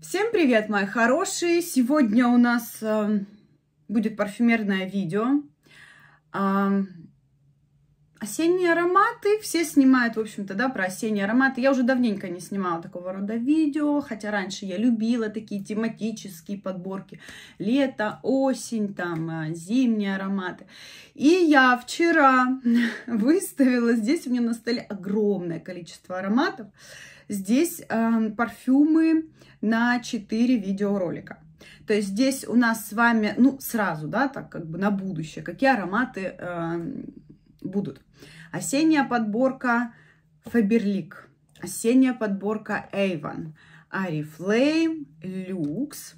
Всем привет, мои хорошие! Сегодня у нас э, будет парфюмерное видео. Э, осенние ароматы. Все снимают, в общем-то, да, про осенние ароматы. Я уже давненько не снимала такого рода видео, хотя раньше я любила такие тематические подборки. Лето, осень, там, э, зимние ароматы. И я вчера выставила, здесь у меня на столе огромное количество ароматов. Здесь э, парфюмы на 4 видеоролика. То есть здесь у нас с вами, ну, сразу, да, так как бы на будущее, какие ароматы э, будут. Осенняя подборка Faberlic, осенняя подборка Avon, Арифлейм, Lux.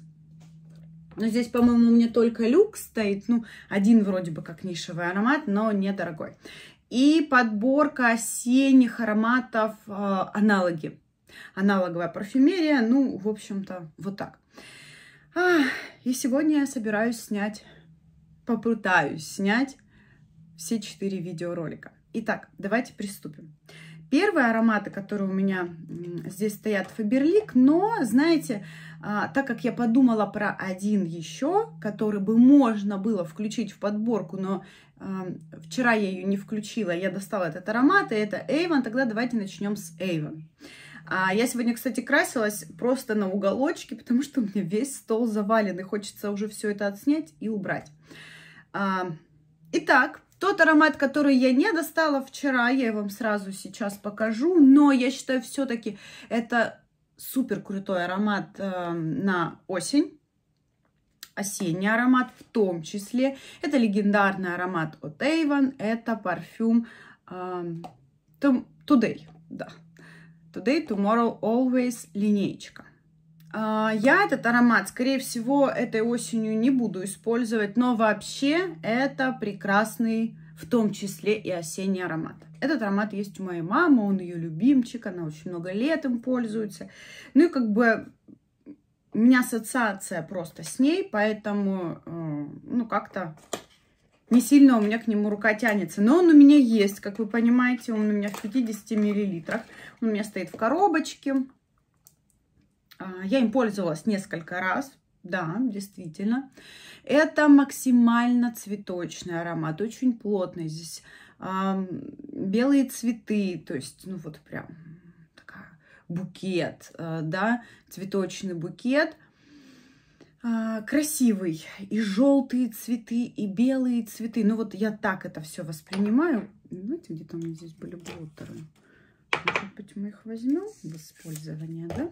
Но ну, здесь, по-моему, у меня только люк стоит. Ну, один вроде бы как нишевый аромат, но недорогой. И подборка осенних ароматов э, аналоги. Аналоговая парфюмерия, ну, в общем-то, вот так. и сегодня я собираюсь снять, попытаюсь снять все четыре видеоролика. Итак, давайте приступим. Первые ароматы, которые у меня здесь стоят, Фаберлик, но, знаете, а, так как я подумала про один еще, который бы можно было включить в подборку, но а, вчера я ее не включила, я достала этот аромат, и это Avon, тогда давайте начнем с Avon. А я сегодня, кстати, красилась просто на уголочке, потому что у меня весь стол завален, и хочется уже все это отснять и убрать. А, итак, тот аромат, который я не достала вчера, я вам сразу сейчас покажу, но я считаю все-таки это супер крутой аромат э, на осень. Осенний аромат в том числе. Это легендарный аромат от Avon. Это парфюм э, Today. Да. Today, Tomorrow, Always линейка. А, я этот аромат, скорее всего, этой осенью не буду использовать, но вообще это прекрасный в том числе и осенний аромат. Этот аромат есть у моей мамы, он ее любимчик, она очень много лет им пользуется. Ну и как бы у меня ассоциация просто с ней, поэтому, э, ну, как-то не сильно у меня к нему рука тянется. Но он у меня есть, как вы понимаете, он у меня в 50 миллилитрах. Он у меня стоит в коробочке. А, я им пользовалась несколько раз. Да, действительно. Это максимально цветочный аромат, очень плотный. Здесь э, белые цветы, то есть, ну вот прям такая букет, э, да, цветочный букет. Э, красивый. И желтые цветы, и белые цветы. Ну вот я так это все воспринимаю. Знаете, где-то у меня здесь были блотеры. Может быть, мы их возьмем в использование, да?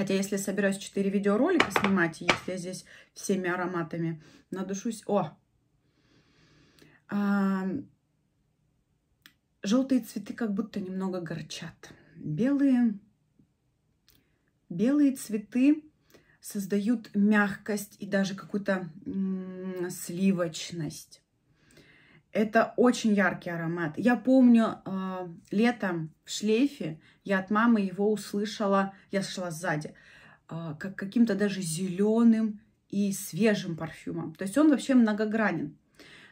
Хотя, если собираюсь 4 видеоролика снимать, если я здесь всеми ароматами надушусь... О! А, желтые цветы как будто немного горчат. Белые... Белые цветы создают мягкость и даже какую-то сливочность. Это очень яркий аромат. Я помню, э, летом в шлейфе я от мамы его услышала, я шла сзади, э, как каким-то даже зеленым и свежим парфюмом. То есть он вообще многогранен.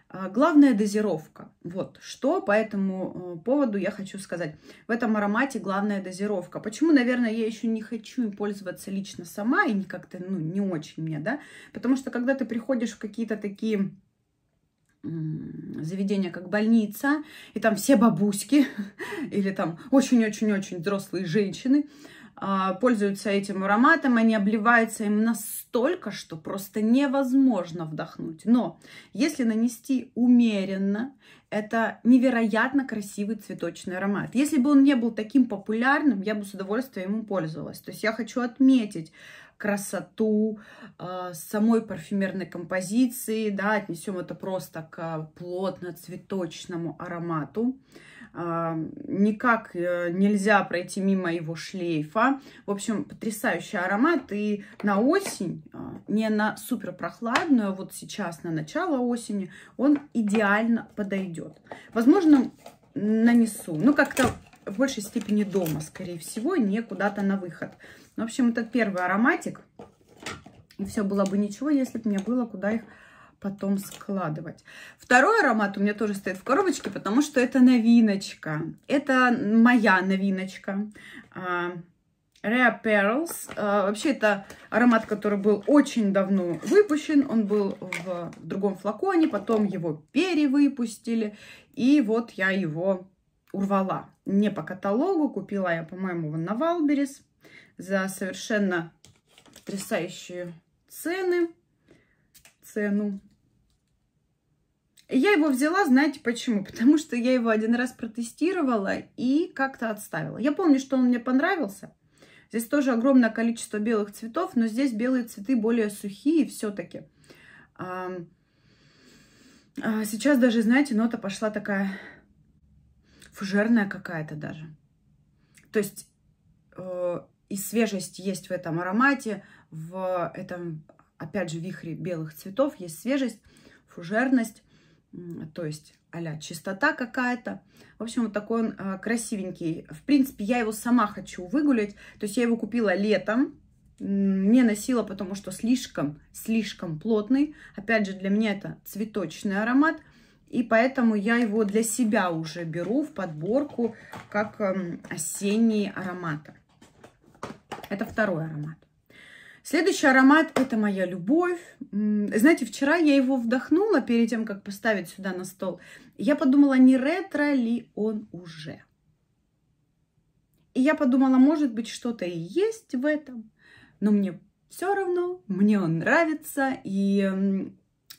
Э, главная дозировка. Вот что по этому э, поводу я хочу сказать. В этом аромате главная дозировка. Почему, наверное, я еще не хочу им пользоваться лично сама и как-то ну, не очень мне, да? Потому что когда ты приходишь в какие-то такие заведение, как больница, и там все бабуськи или там очень-очень-очень взрослые женщины а, пользуются этим ароматом, они обливаются им настолько, что просто невозможно вдохнуть. Но если нанести умеренно, это невероятно красивый цветочный аромат. Если бы он не был таким популярным, я бы с удовольствием ему пользовалась. То есть я хочу отметить красоту э, самой парфюмерной композиции, да, отнесем это просто к плотно-цветочному аромату. Э, никак э, нельзя пройти мимо его шлейфа. В общем, потрясающий аромат. И на осень, не на супер прохладную, а вот сейчас на начало осени, он идеально подойдет. Возможно, нанесу. Ну, как-то в большей степени дома, скорее всего, не куда-то на выход. Ну, в общем, это первый ароматик. И все было бы ничего, если бы мне было куда их потом складывать. Второй аромат у меня тоже стоит в коробочке, потому что это новиночка. Это моя новиночка. А, Rare Pearls. А, вообще, это аромат, который был очень давно выпущен. Он был в другом флаконе, потом его перевыпустили. И вот я его урвала. Не по каталогу, купила я, по-моему, на Валберис за совершенно потрясающие цены. Цену. Я его взяла, знаете почему? Потому что я его один раз протестировала и как-то отставила. Я помню, что он мне понравился. Здесь тоже огромное количество белых цветов, но здесь белые цветы более сухие все-таки. А сейчас даже, знаете, нота пошла такая фужерная какая-то даже. То есть и свежесть есть в этом аромате, в этом, опять же, вихре белых цветов есть свежесть, фужерность, то есть а чистота какая-то. В общем, вот такой он а, красивенький. В принципе, я его сама хочу выгулять. То есть я его купила летом, не носила, потому что слишком, слишком плотный. Опять же, для меня это цветочный аромат. И поэтому я его для себя уже беру в подборку как эм, осенние ароматы. Это второй аромат. Следующий аромат – это моя любовь. Знаете, вчера я его вдохнула перед тем, как поставить сюда на стол. Я подумала, не ретро ли он уже. И я подумала, может быть, что-то и есть в этом. Но мне все равно, мне он нравится. И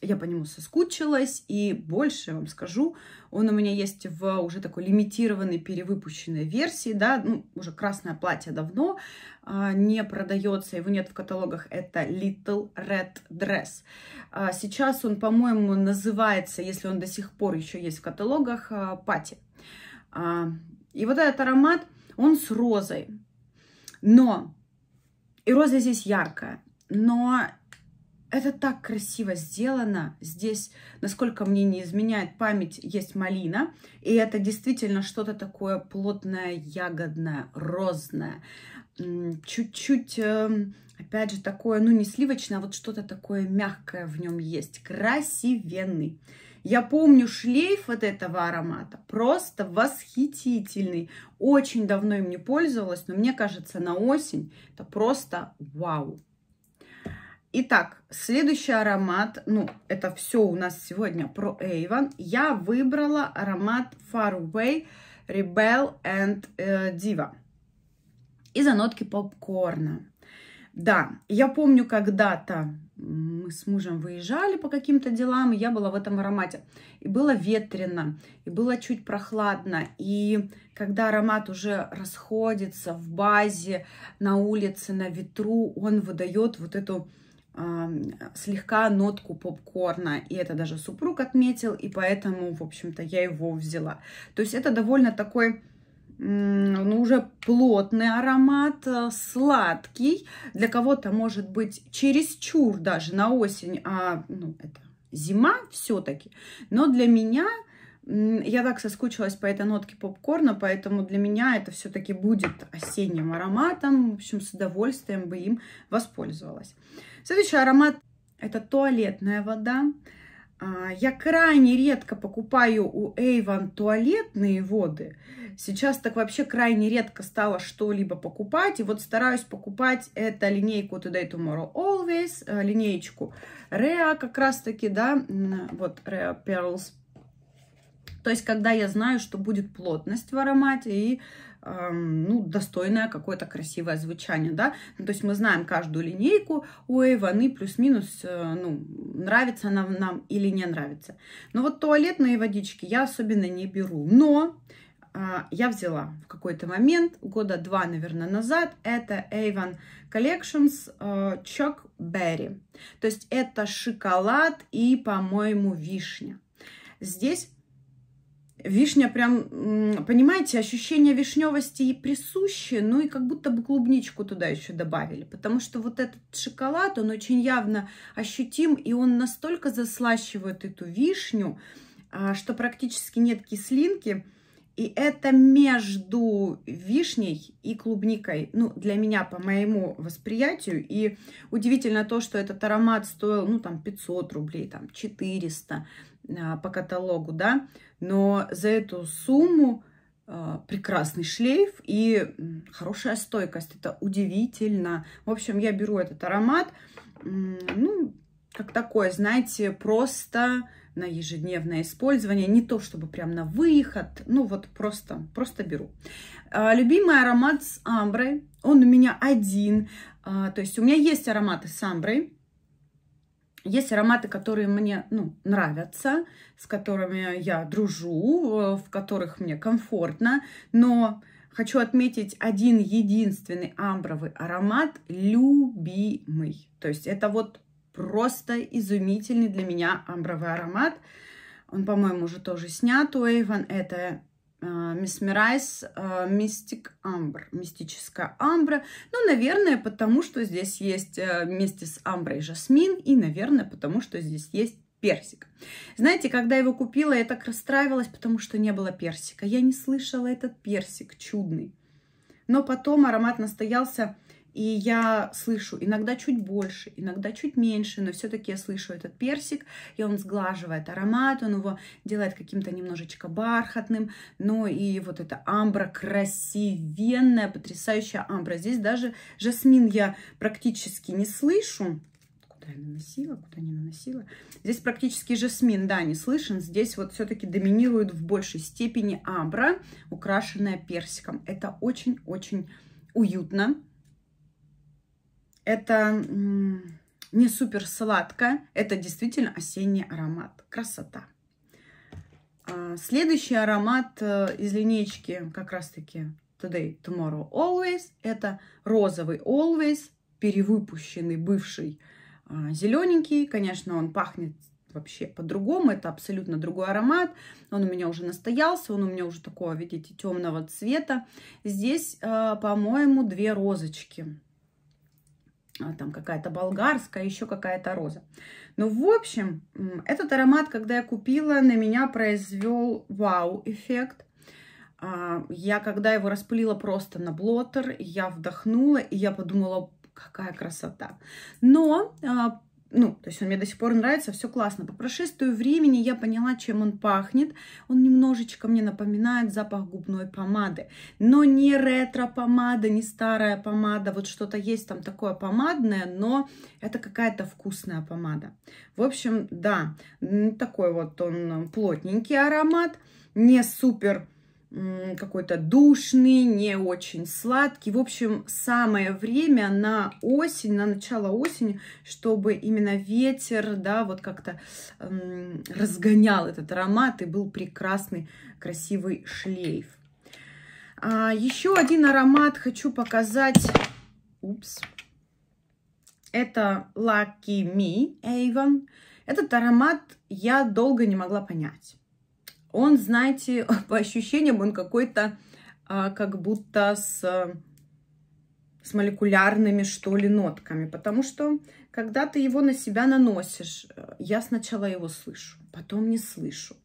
я по нему соскучилась, и больше вам скажу, он у меня есть в уже такой лимитированной перевыпущенной версии, да, ну, уже красное платье давно а, не продается, его нет в каталогах, это Little Red Dress. А, сейчас он, по-моему, называется, если он до сих пор еще есть в каталогах, а, Пати. А, и вот этот аромат, он с розой, но... И роза здесь яркая, но это так красиво сделано. Здесь, насколько мне не изменяет память, есть малина. И это действительно что-то такое плотное, ягодное, розное. Чуть-чуть, эм, опять же, такое, ну не сливочное, а вот что-то такое мягкое в нем есть. Красивенный. Я помню шлейф от этого аромата, просто восхитительный. Очень давно им не пользовалась, но мне кажется, на осень это просто вау. Итак, следующий аромат, ну, это все у нас сегодня про Avon. Я выбрала аромат Far Away Rebel and э, Diva из-за нотки попкорна. Да, я помню, когда-то мы с мужем выезжали по каким-то делам, и я была в этом аромате. И было ветрено, и было чуть прохладно. И когда аромат уже расходится в базе, на улице, на ветру, он выдает вот эту слегка нотку попкорна, и это даже супруг отметил, и поэтому, в общем-то, я его взяла. То есть это довольно такой ну, уже плотный аромат, э, сладкий. Для кого-то может быть чересчур даже на осень, а ну, это зима все-таки. Но для меня я так соскучилась по этой нотке попкорна, поэтому для меня это все-таки будет осенним ароматом. В общем, с удовольствием бы им воспользовалась. Следующий аромат – это туалетная вода. А, я крайне редко покупаю у Avon туалетные воды. Сейчас так вообще крайне редко стало что-либо покупать. И вот стараюсь покупать это линейку Today Tomorrow Always, э, линеечку Rea как раз таки, да, вот Rea Pearls то есть, когда я знаю, что будет плотность в аромате и эм, ну, достойное какое-то красивое звучание, да, ну, то есть мы знаем каждую линейку у Эйваны плюс-минус, э, ну, нравится она нам или не нравится. Но вот туалетные водички я особенно не беру, но а, я взяла в какой-то момент, года два, наверное, назад, это Avon Collections а, Chuck Berry, то есть это шоколад и, по-моему, вишня. Здесь Вишня прям, понимаете, ощущение вишневости и присуще, ну и как будто бы клубничку туда еще добавили, потому что вот этот шоколад, он очень явно ощутим, и он настолько заслащивает эту вишню, а, что практически нет кислинки, и это между вишней и клубникой, ну, для меня, по моему восприятию. И удивительно то, что этот аромат стоил, ну, там, 500 рублей, там, 400 а, по каталогу, да, но за эту сумму а, прекрасный шлейф и хорошая стойкость. Это удивительно. В общем, я беру этот аромат, ну, как такое, знаете, просто на ежедневное использование, не то чтобы прям на выход, ну вот просто, просто беру. А, любимый аромат с амброй, он у меня один, а, то есть у меня есть ароматы с амброй, есть ароматы, которые мне ну, нравятся, с которыми я дружу, э, в которых мне комфортно, но хочу отметить один единственный амбровый аромат, любимый. То есть это вот просто изумительный для меня амбровый аромат. Он, по-моему, уже тоже снят у Эйвен. Это а, мисс Мирайс а, Мистик Амбр, мистическая амбра. Ну, наверное, потому что здесь есть э, вместе с амброй жасмин и, наверное, потому что здесь есть персик. Знаете, когда я его купила, я так расстраивалась, потому что не было персика. Я не слышала этот персик чудный. Но потом аромат настоялся и я слышу иногда чуть больше, иногда чуть меньше, но все-таки я слышу этот персик, и он сглаживает аромат, он его делает каким-то немножечко бархатным, но и вот эта амбра красивенная, потрясающая амбра. Здесь даже жасмин я практически не слышу, куда я наносила, куда не наносила. Здесь практически жасмин, да, не слышен. Здесь вот все-таки доминирует в большей степени амбра, украшенная персиком. Это очень-очень уютно. Это не супер сладко, это действительно осенний аромат. Красота. А, следующий аромат э, из линейки как раз-таки Today, Tomorrow, Always. Это розовый Always, перевыпущенный бывший а, зелененький. Конечно, он пахнет вообще по-другому. Это абсолютно другой аромат. Он у меня уже настоялся, он у меня уже такого, видите, темного цвета. Здесь, э, по-моему, две розочки. А, там какая-то болгарская, еще какая-то роза. Ну, в общем, этот аромат, когда я купила, на меня произвел вау-эффект. А, я, когда его распылила просто на блотер, я вдохнула, и я подумала, какая красота. Но а, ну, то есть он мне до сих пор нравится, все классно. По прошествию времени я поняла, чем он пахнет. Он немножечко мне напоминает запах губной помады. Но не ретро-помада, не старая помада. Вот что-то есть там такое помадное, но это какая-то вкусная помада. В общем, да, такой вот он плотненький аромат. Не супер какой-то душный, не очень сладкий. В общем, самое время на осень, на начало осени, чтобы именно ветер, да, вот как-то эм, разгонял этот аромат и был прекрасный, красивый шлейф. А, еще один аромат хочу показать. Упс. Это Lucky Me Avon. Этот аромат я долго не могла понять он, знаете, по ощущениям, он какой-то а, как будто с, с молекулярными, что ли, нотками. Потому что, когда ты его на себя наносишь, э, я сначала его слышу, потом не слышу.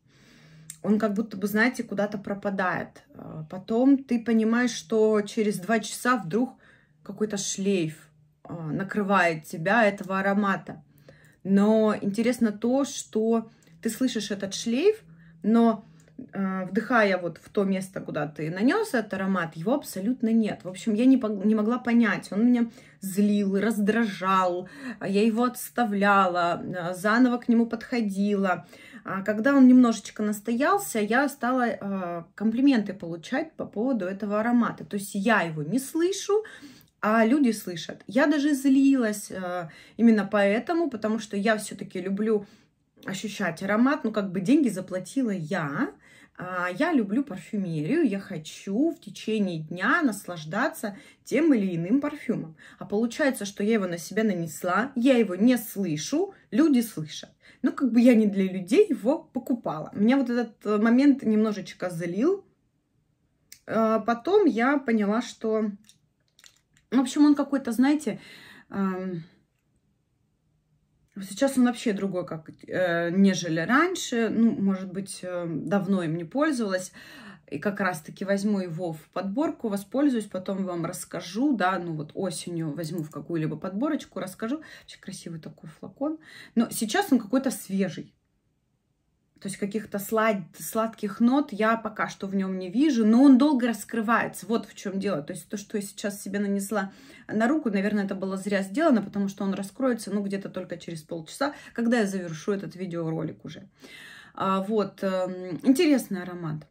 Он как будто бы, знаете, куда-то пропадает. А, потом ты понимаешь, что через два часа вдруг какой-то шлейф а, накрывает тебя этого аромата. Но интересно то, что ты слышишь этот шлейф, но э, вдыхая вот в то место, куда ты нанес этот аромат, его абсолютно нет. В общем, я не, не могла понять, он меня злил, раздражал, я его отставляла, э, заново к нему подходила. А когда он немножечко настоялся, я стала э, комплименты получать по поводу этого аромата. То есть я его не слышу, а люди слышат. Я даже злилась именно поэтому, потому что я все-таки люблю ощущать аромат, ну, как бы деньги заплатила я, а, я люблю парфюмерию, я хочу в течение дня наслаждаться тем или иным парфюмом. А получается, что я его на себя нанесла, я его не слышу, люди слышат. Ну, как бы я не для людей его покупала. Меня вот этот э, момент немножечко залил. А, потом я поняла, что... В общем, он какой-то, знаете, Сейчас он вообще другой, как э, нежели раньше. Ну, может быть, э, давно им не пользовалась. И как раз-таки возьму его в подборку, воспользуюсь, потом вам расскажу, да, ну вот осенью возьму в какую-либо подборочку, расскажу. Очень красивый такой флакон. Но сейчас он какой-то свежий. То есть каких-то слад... сладких нот я пока что в нем не вижу, но он долго раскрывается. Вот в чем дело. То есть то, что я сейчас себе нанесла на руку, наверное, это было зря сделано, потому что он раскроется, ну, где-то только через полчаса, когда я завершу этот видеоролик уже. А, вот. Эм, интересный аромат.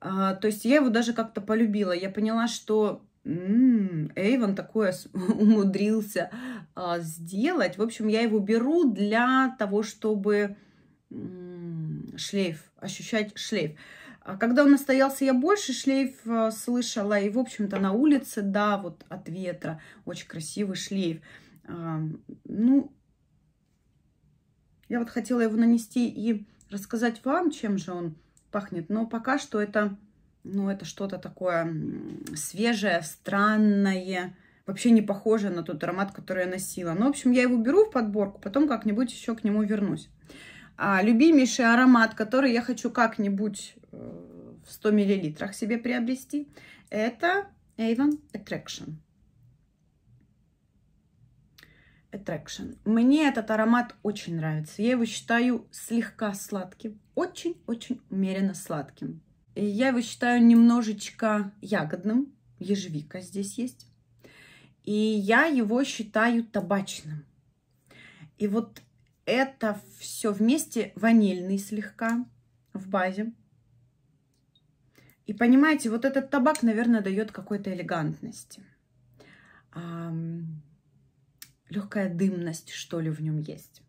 А, то есть я его даже как-то полюбила. Я поняла, что м-м, Эйвон такое умудрился а, сделать. В общем, я его беру для того, чтобы... М шлейф, ощущать шлейф. А когда он настоялся, я больше шлейф э, слышала. И, в общем-то, на улице, да, вот от ветра очень красивый шлейф. Ну, я вот хотела его нанести и рассказать вам, чем же он пахнет. Но пока что это, ну, это что-то такое свежее, странное. Вообще не похоже на тот аромат, который я носила. Ну, в общем, я его беру в подборку, потом как-нибудь еще к нему вернусь. А, любимейший аромат, который я хочу как-нибудь э, в 100 миллилитрах себе приобрести, это Avon Attraction. Attraction. Мне этот аромат очень нравится. Я его считаю слегка сладким. Очень-очень умеренно сладким. И я его считаю немножечко ягодным. Ежевика здесь есть. И я его считаю табачным. И вот это все вместе ванильный слегка в базе. И понимаете, вот этот табак, наверное, дает какой-то элегантности. легкая дымность, что ли, в нем есть.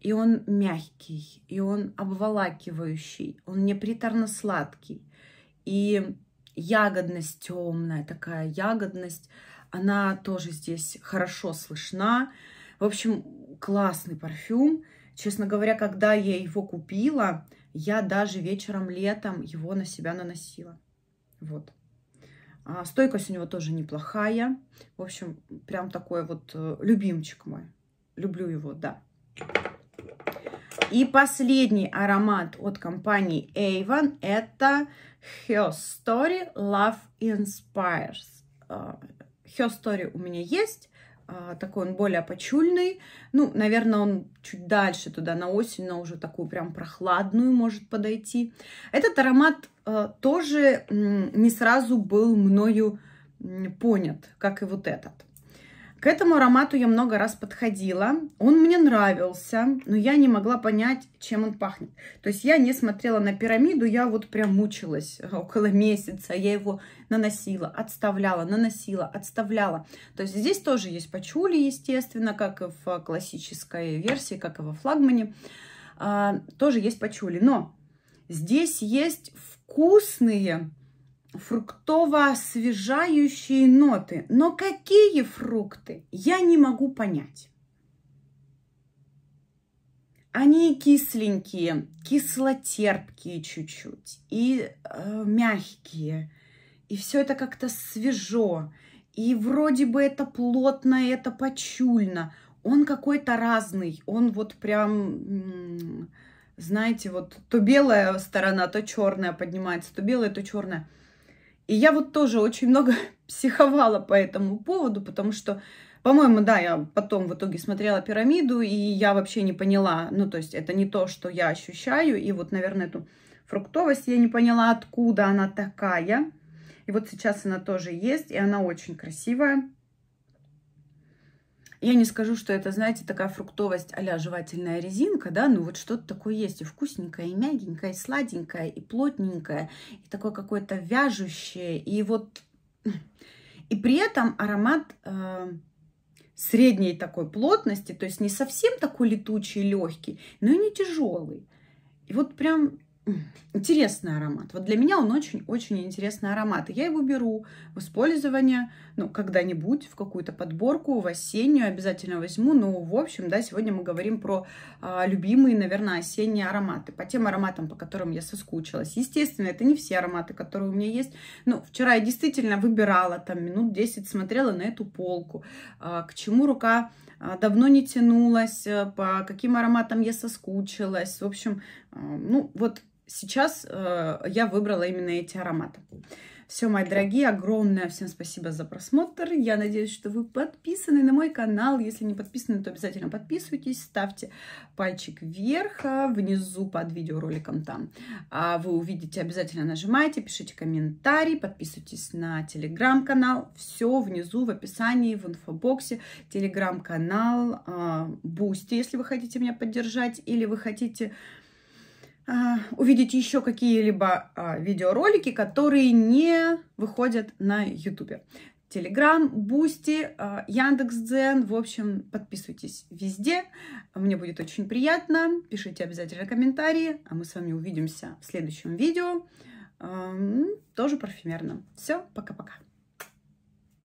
И он мягкий, и он обволакивающий, он не приторно сладкий. И ягодность темная, такая ягодность, она тоже здесь хорошо слышна. В общем, классный парфюм. Честно говоря, когда я его купила, я даже вечером летом его на себя наносила. Вот. А стойкость у него тоже неплохая. В общем, прям такой вот э, любимчик мой. Люблю его, да. И последний аромат от компании Avon это Her Story Love Inspires. А, Her Story у меня есть. А, такой он более почульный. Ну, наверное, он чуть дальше туда, на осень, но уже такую прям прохладную может подойти. Этот аромат а, тоже не сразу был мною понят, как и вот этот. К этому аромату я много раз подходила. Он мне нравился, но я не могла понять, чем он пахнет. То есть я не смотрела на пирамиду, я вот прям мучилась э, около месяца. Я его наносила, отставляла, наносила, отставляла. То есть здесь тоже есть пачули, естественно, как и в классической версии, как и во флагмане. А, тоже есть пачули. Но здесь есть вкусные фруктово-освежающие ноты. Но какие фрукты, я не могу понять. Они кисленькие, кислотерпкие чуть-чуть и э, мягкие. И все это как-то свежо. И вроде бы это плотно, это почульно. Он какой-то разный. Он вот прям, знаете, вот то белая сторона, то черная поднимается, то белая, то черная. И я вот тоже очень много психовала по этому поводу, потому что, по-моему, да, я потом в итоге смотрела пирамиду, и я вообще не поняла, ну, то есть это не то, что я ощущаю, и вот, наверное, эту фруктовость я не поняла, откуда она такая. И вот сейчас она тоже есть, и она очень красивая. Я не скажу, что это, знаете, такая фруктовость а жевательная резинка, да, ну вот что-то такое есть и вкусненькое, и мягенькое, и сладенькое, и плотненькое, и такое какое-то вяжущее, и вот... И при этом аромат э, средней такой плотности, то есть не совсем такой летучий, легкий, но и не тяжелый. И вот прям интересный аромат. Вот для меня он очень-очень интересный аромат. И я его беру в использование, ну, когда-нибудь, в какую-то подборку, в осеннюю обязательно возьму. Ну, в общем, да, сегодня мы говорим про а, любимые, наверное, осенние ароматы. По тем ароматам, по которым я соскучилась. Естественно, это не все ароматы, которые у меня есть. Ну, вчера я действительно выбирала, там, минут 10 смотрела на эту полку. А, к чему рука а, давно не тянулась, а, по каким ароматам я соскучилась. В общем, а, ну, вот сейчас э, я выбрала именно эти ароматы. Все, мои дорогие, огромное всем спасибо за просмотр. Я надеюсь, что вы подписаны на мой канал. Если не подписаны, то обязательно подписывайтесь, ставьте пальчик вверх, а, внизу под видеороликом там. А вы увидите, обязательно нажимайте, пишите комментарий, подписывайтесь на телеграм-канал. Все внизу в описании, в инфобоксе. Телеграм-канал, а, бусти, если вы хотите меня поддержать или вы хотите а, увидите еще какие-либо а, видеоролики, которые не выходят на YouTube. Телеграм, Бусти, а, Яндекс.Дзен. В общем, подписывайтесь везде. Мне будет очень приятно. Пишите обязательно комментарии. А мы с вами увидимся в следующем видео. Тоже парфюмерном. Все, пока-пока.